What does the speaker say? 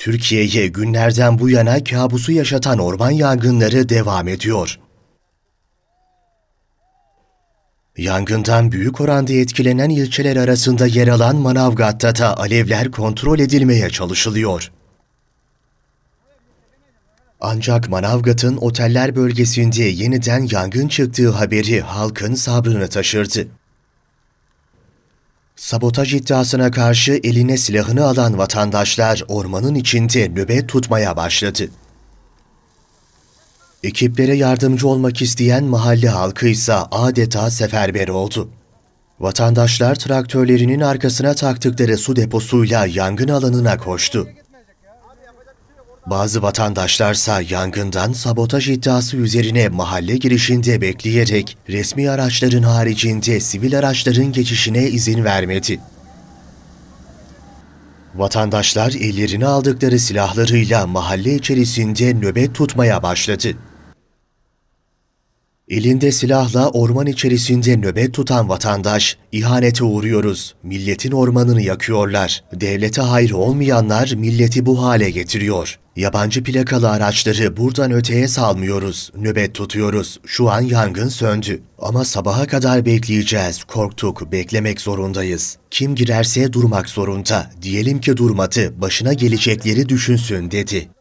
Türkiye'ye günlerden bu yana kabusu yaşatan orman yangınları devam ediyor. Yangından büyük oranda etkilenen ilçeler arasında yer alan Manavgat'ta da alevler kontrol edilmeye çalışılıyor. Ancak Manavgat'ın oteller bölgesinde yeniden yangın çıktığı haberi halkın sabrını taşırdı. Sabotaj iddiasına karşı eline silahını alan vatandaşlar ormanın içinde nöbet tutmaya başladı. Ekiplere yardımcı olmak isteyen mahalle halkı ise adeta seferber oldu. Vatandaşlar traktörlerinin arkasına taktıkları su deposuyla yangın alanına koştu. Bazı vatandaşlarsa yangından sabotaj iddiası üzerine mahalle girişinde bekleyerek resmi araçların haricinde sivil araçların geçişine izin vermedi. Vatandaşlar ellerini aldıkları silahlarıyla mahalle içerisinde nöbet tutmaya başladı. Elinde silahla orman içerisinde nöbet tutan vatandaş, ihanete uğruyoruz, milletin ormanını yakıyorlar, devlete hayır olmayanlar milleti bu hale getiriyor. Yabancı plakalı araçları buradan öteye salmıyoruz, nöbet tutuyoruz, şu an yangın söndü. Ama sabaha kadar bekleyeceğiz, korktuk, beklemek zorundayız. Kim girerse durmak zorunda, diyelim ki durmadı, başına gelecekleri düşünsün dedi.